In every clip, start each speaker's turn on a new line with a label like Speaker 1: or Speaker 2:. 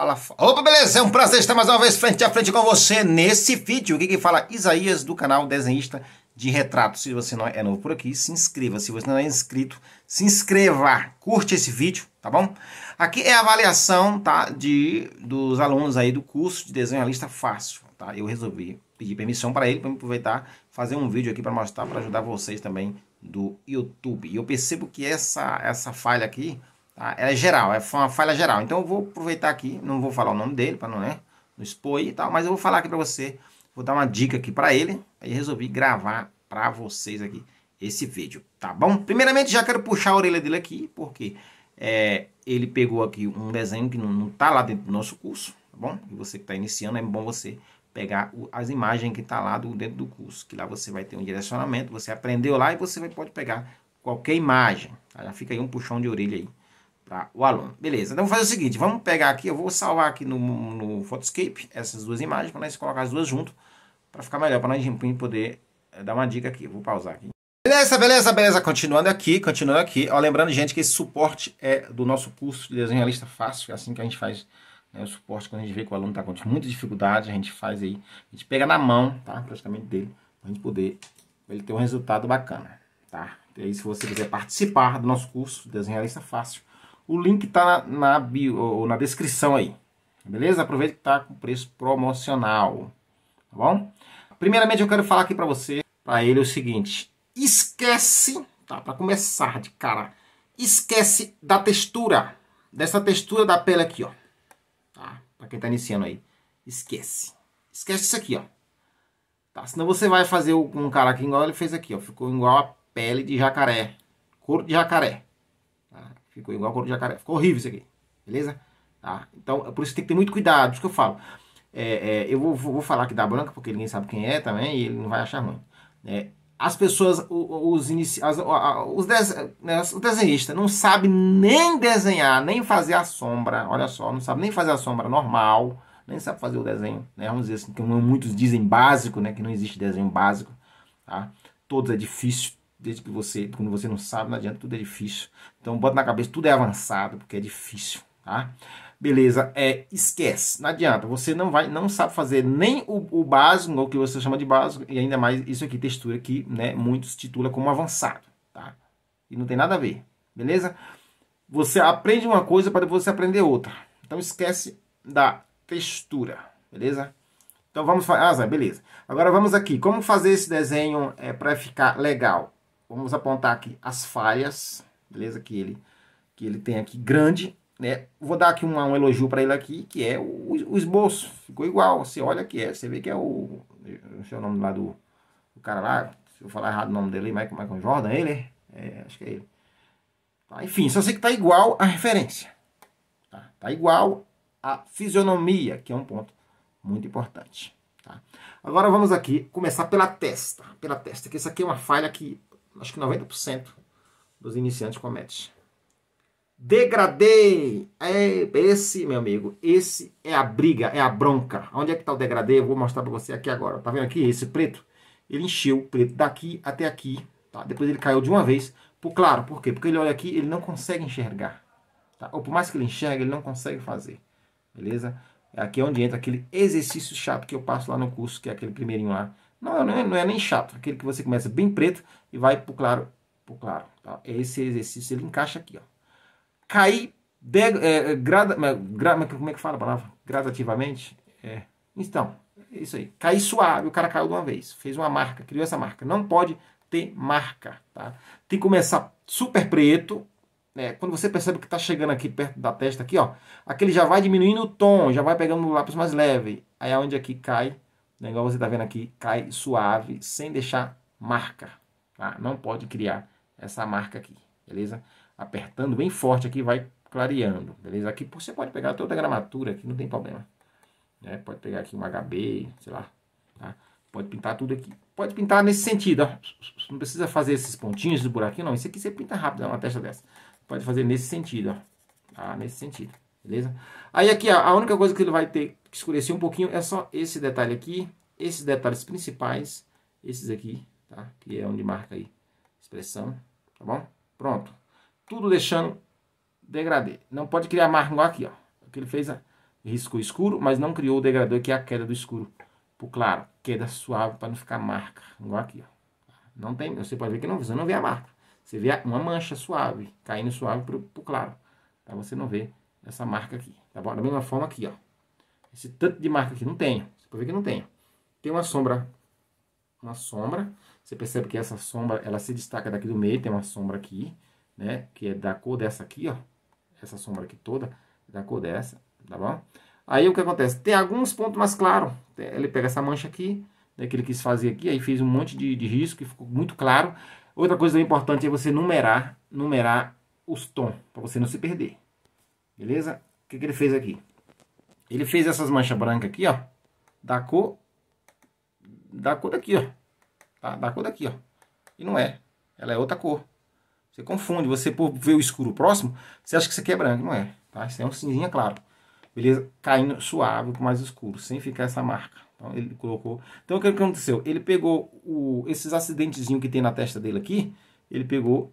Speaker 1: Fala, fala. Opa, beleza? É um prazer estar mais uma vez frente a frente com você nesse vídeo. O que, fala Isaías do canal Desenhista de retratos Se você não é novo por aqui, se inscreva. Se você não é inscrito, se inscreva. Curte esse vídeo, tá bom? Aqui é a avaliação, tá, de dos alunos aí do curso de desenho à lista fácil, tá? Eu resolvi pedir permissão para ele para aproveitar, fazer um vídeo aqui para mostrar para ajudar vocês também do YouTube. E eu percebo que essa essa falha aqui Tá? Ela é geral, é uma falha geral. Então eu vou aproveitar aqui, não vou falar o nome dele para não, né, não expor e tal, mas eu vou falar aqui para você, vou dar uma dica aqui para ele. Aí resolvi gravar para vocês aqui esse vídeo, tá bom? Primeiramente já quero puxar a orelha dele aqui, porque é, ele pegou aqui um desenho que não, está lá dentro do nosso curso, tá bom? E você que está iniciando, é bom você pegar o, as imagens que está lá do, dentro do curso, que lá você vai ter um direcionamento, você aprendeu lá e você vai, pode pegar qualquer imagem, tá? Já fica aí um puxão de orelha aí para o aluno. Beleza, então vamos fazer o seguinte, vamos pegar aqui, eu vou salvar aqui no, no Photoscape essas duas imagens, para nós colocar as duas junto, para ficar melhor, para nós poder eh, dar uma dica aqui. Eu vou pausar aqui. Beleza, beleza, beleza. Continuando aqui, continuando aqui. Ó, lembrando, gente, que esse suporte é do nosso curso de desenho realista fácil. É assim que a gente faz né, o suporte quando a gente vê que o aluno está com muita dificuldade. A gente faz aí, a gente pega na mão, tá? Praticamente dele, para a gente poder ele ter um resultado bacana, tá? E aí, se você quiser participar do nosso curso de desenho realista fácil, o link está na, na, bio, ou na descrição aí. Beleza? Aproveita que está com preço promocional. Tá bom? Primeiramente eu quero falar aqui para você, para ele é o seguinte. Esquece, tá? Para começar de cara. Esquece da textura. Dessa textura da pele aqui, ó. Tá? Para quem está iniciando aí. Esquece. Esquece isso aqui, ó. Tá? Senão você vai fazer um cara aqui igual ele fez aqui, ó. Ficou igual a pele de jacaré. Couro de jacaré. Ficou igual couro de jacaré. Ficou horrível isso aqui. Beleza? Tá? Então, é por isso tem que ter muito cuidado. Isso que eu falo. É, é, eu vou, vou, falar aqui da branca, porque ninguém sabe quem é também, e ele não vai achar ruim. É, as pessoas, os, inici, as, os, des né, os desenhistas não sabem nem desenhar, nem fazer a sombra. Olha só, não sabe nem fazer a sombra normal, nem sabe fazer o desenho. Né? Vamos dizer assim, que muitos dizem básico, né? Que não existe desenho básico. Tá? Todos é difícil, desde que você, quando você não sabe, não adianta, tudo é difícil. Então bota na cabeça, tudo é avançado, porque é difícil, tá? Beleza, é, esquece, não adianta, você não vai, não sabe fazer nem o, o básico, ou o que você chama de básico, e ainda mais isso aqui, textura, que né, muitos titula como avançado, tá? E não tem nada a ver, beleza? Você aprende uma coisa para depois você aprender outra. Então esquece da textura, beleza? Então vamos fazer, ah, beleza. Agora vamos aqui, como fazer esse desenho é, para ficar legal? vamos apontar aqui as falhas, beleza? Que ele, que ele tem aqui grande, né? Vou dar aqui um, um elogio para ele aqui, que é o, o, esboço. Ficou igual, você olha que é, você vê que é o... Não sei o nome lá do, do cara lá, se eu falar errado o nome dele, Michael, Michael Jordan, ele? É, acho que é ele. Tá, enfim, só sei que tá igual a referência. Tá, tá igual a fisionomia, que é um ponto muito importante. Tá? Agora vamos aqui começar pela testa. Pela testa, que isso aqui é uma falha que acho que 90% dos iniciantes comete. Degradê! É esse, meu amigo, esse é a briga, é a bronca. Onde é que está o degradê? Eu vou mostrar para você aqui agora. Tá vendo aqui esse preto? Ele encheu o preto daqui até aqui, tá? Depois ele caiu de uma vez. Por, claro, por quê? Porque ele olha aqui, ele não consegue enxergar. Tá? Ou por mais que ele enxergue, ele não consegue fazer. Beleza? É aqui é onde entra aquele exercício chato que eu passo lá no curso, que é aquele primeirinho lá, não, não é, não é nem chato. Aquele que você começa bem preto e vai pro claro. Pro claro tá? Esse exercício ele encaixa aqui. Ó. Cair de, é, é, grada, como é que fala a palavra? Gradativamente? É. Então, é isso aí. Cair suave, o cara caiu de uma vez. Fez uma marca, criou essa marca. Não pode ter marca. Tá? Tem que começar super preto, né? quando você percebe que está chegando aqui perto da testa, aqui, ó, aquele já vai diminuindo o tom, já vai pegando o lápis mais leve. Aí é onde aqui cai né, igual você está vendo aqui, cai suave, sem deixar marca. Tá? Não pode criar essa marca aqui, beleza? Apertando bem forte aqui, vai clareando, beleza? Aqui você pode pegar toda a gramatura aqui, não tem problema. Né? Pode pegar aqui um HB, sei lá, tá? Pode pintar tudo aqui. Pode pintar nesse sentido, ó. Não precisa fazer esses pontinhos, esses buraquinhos, não. Isso aqui você pinta rápido, é uma testa dessa. Pode fazer nesse sentido, ó. Tá? Nesse sentido. Beleza? Aí aqui a única coisa que ele vai ter que escurecer um pouquinho é só esse detalhe aqui, esses detalhes principais, esses aqui, tá? Que é onde marca aí expressão, tá bom? Pronto. Tudo deixando degradê. Não pode criar marca igual aqui, ó. Aqui ele fez a risco escuro, mas não criou o degradê, que é a queda do escuro pro claro. Queda suave para não ficar marca, igual aqui, ó. Não tem, você pode ver que não, você não vê a marca. Você vê uma mancha suave, caindo suave pro, pro claro. Tá? Você não vê essa marca aqui, tá bom? Da mesma forma aqui, ó. Esse tanto de marca aqui, não tenho. Você pode ver que não tenho. Tem uma sombra, uma sombra. Você percebe que essa sombra, ela se destaca daqui do meio, tem uma sombra aqui, né? Que é da cor dessa aqui, ó. Essa sombra aqui toda, da cor dessa, tá bom? Aí o que acontece? Tem alguns pontos mais claros. Ele pega essa mancha aqui, né, que ele quis fazer aqui, aí fez um monte de, de risco que ficou muito claro. Outra coisa importante é você numerar, numerar os tons, para você não se perder. Beleza? O que, que ele fez aqui? Ele fez essas manchas brancas aqui, ó. Da cor... Da cor daqui, ó. Tá? Da cor daqui, ó. E não é. Ela é outra cor. Você confunde. Você por ver o escuro próximo, você acha que isso aqui é branco. Não é. Tá? Isso é um cinzinha claro. Beleza? Caindo suave com mais escuro. Sem ficar essa marca. Então, ele colocou... Então, o que aconteceu? Ele pegou o... esses acidentezinhos que tem na testa dele aqui. Ele pegou...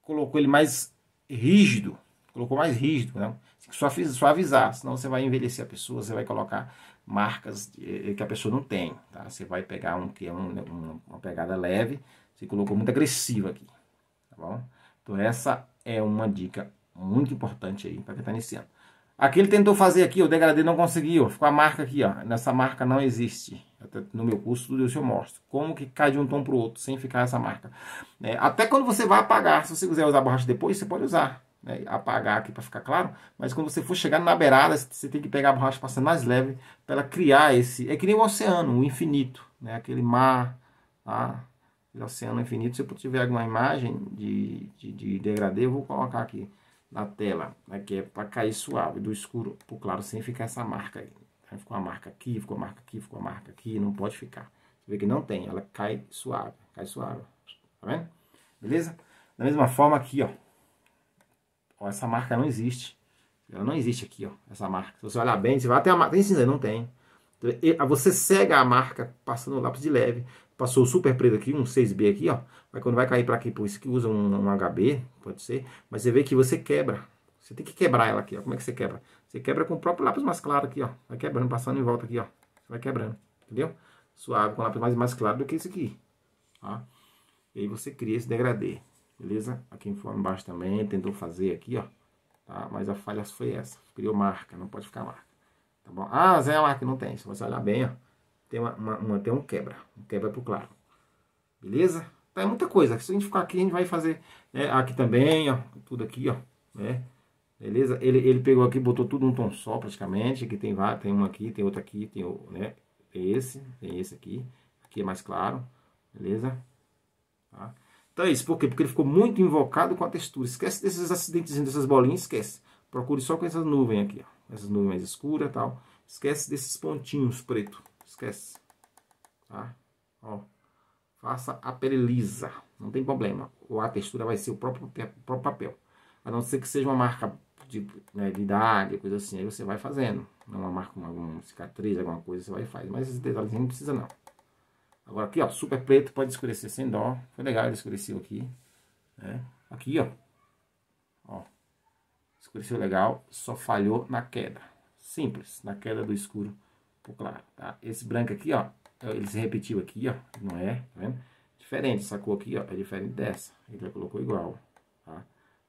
Speaker 1: Colocou ele mais rígido colocou mais rígido, né? Tem que suavizar, senão você vai envelhecer a pessoa, você vai colocar marcas eh, que a pessoa não tem, tá? Você vai pegar um que é né, um, uma pegada leve, você colocou muito agressiva aqui, tá bom? Então essa é uma dica muito importante aí para quem tá iniciando. Aqui ele tentou fazer aqui, o degradê não conseguiu, ficou a marca aqui, ó. Nessa marca não existe. Até no meu curso, tudo isso eu mostro. Como que cai de um tom para o outro, sem ficar essa marca. É, até quando você vai apagar, se você quiser usar borracha depois, você pode usar né, apagar aqui para ficar claro, mas quando você for chegar na beirada, você tem que pegar a borracha passando mais leve para ela criar esse. É que nem o oceano, o infinito, né, aquele mar, tá? aquele oceano infinito. Se eu tiver alguma imagem de, de, de degradê, eu vou colocar aqui na tela, né, que é para cair suave, do escuro para o claro, sem ficar essa marca aí. Aí ficou a marca aqui, ficou a marca aqui, ficou a marca aqui, não pode ficar. Você vê que não tem, ela cai suave, cai suave. Tá vendo? Beleza? Da mesma forma aqui, ó. Ó, essa marca não existe. Ela não existe aqui, ó, essa marca. Se você olhar bem, você vai até a marca. Tem cinza? Não tem. Ah, você cega a marca passando o lápis de leve. Passou o super preto aqui, um 6B aqui, ó. Mas quando vai cair para aqui, por isso que usa um, um, HB, pode ser. Mas você vê que você quebra. Você tem que quebrar ela aqui, ó. Como é que você quebra? Você quebra com o próprio lápis mais claro aqui, ó. Vai quebrando, passando em volta aqui, ó. Você vai quebrando, entendeu? Suave, com lápis mais, mais claro do que esse aqui, ó. Tá? E aí você cria esse degradê beleza? Aqui em forma embaixo também, tentou fazer aqui, ó, tá? Mas a falha foi essa, criou marca, não pode ficar marca, tá bom? Ah, Zé, a marca não tem, se você olhar bem, ó, tem, uma, uma, uma tem um quebra, um quebra pro claro, beleza? Tá, é muita coisa, se a gente ficar aqui, a gente vai fazer, né, aqui também, ó, tudo aqui, ó, né? Beleza? Ele, ele pegou aqui, botou tudo num tom só praticamente, aqui tem, tem um aqui, tem outro aqui, tem, o né, tem esse, tem esse aqui, aqui é mais claro, beleza? Tá? Então é isso. Por quê? Porque ele ficou muito invocado com a textura. Esquece desses acidentes dessas bolinhas, esquece. Procure só com essa nuvem aqui, ó. Essas nuvens mais tal. Esquece desses pontinhos pretos Esquece. Tá? Ó. Faça a pele lisa. Não tem problema. Ou a textura vai ser o próprio, o próprio papel. A não ser que seja uma marca de, né, de idade, coisa assim. Aí você vai fazendo. É uma marca, com alguma cicatriz, alguma coisa, você vai e faz. Mas esses detalhes não precisa não. Agora aqui, ó, super preto, pode escurecer sem dó. Foi legal, ele escureceu aqui. Né? Aqui, ó. Ó. Escureceu legal, só falhou na queda. Simples, na queda do escuro pro claro, tá? Esse branco aqui, ó, ele se repetiu aqui, ó. Não é, tá vendo? Diferente, essa cor aqui, ó, é diferente dessa. Ele já colocou igual, tá?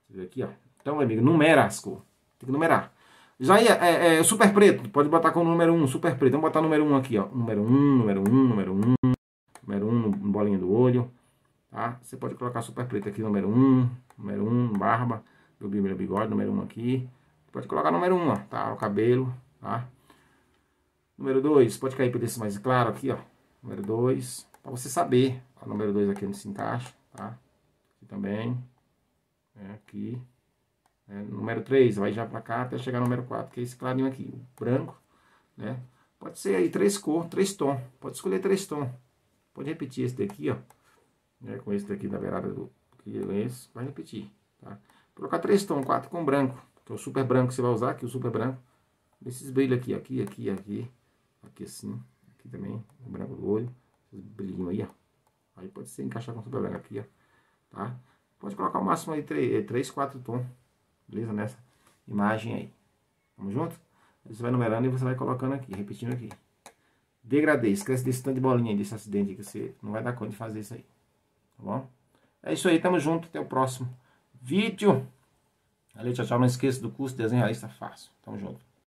Speaker 1: Você vê aqui, ó. Então, meu amigo, numera as cores. Tem que numerar. Já aí é, é, é super preto, pode botar com o número 1, super preto. Vamos botar número 1 aqui, ó. Número 1, número 1, número 1 número 1, um, bolinha do olho, tá? Você pode colocar super preto aqui, número 1, um, número 1, um, barba, do bíblia bigode, número 1 um aqui. Pode colocar número 1, um, ó, tá? O cabelo, tá? Número 2, pode cair por esse mais claro aqui, ó. Número 2, para você saber. O número 2 aqui não se encaixa, tá? Aqui também. É aqui. É, número 3, vai já para cá até chegar no número 4, que é esse clarinho aqui, branco, né? Pode ser aí três cores, três tons. Pode escolher três tons. Pode repetir esse daqui, ó. Né, com esse daqui na beirada do esse, vai repetir, tá? Colocar três tons, quatro com branco, que é o super branco que você vai usar, que o super branco. Esses brilhos aqui, aqui, aqui, aqui, aqui assim, aqui também, o branco do olho, brilhinho aí, ó. Aí pode ser encaixar com o super branco aqui, ó, tá? Pode colocar o máximo aí três, eh, três quatro tons, beleza? Nessa imagem aí. Vamos junto? Você vai numerando e você vai colocando aqui, repetindo aqui. Degradê, esquece desse tanto de bolinha, desse acidente que você não vai dar conta de fazer isso aí. Tá bom? É isso aí, tamo junto, até o próximo vídeo. Valeu, tchau, tchau. Não esqueça do curso Desenho Realista Fácil. Tamo junto.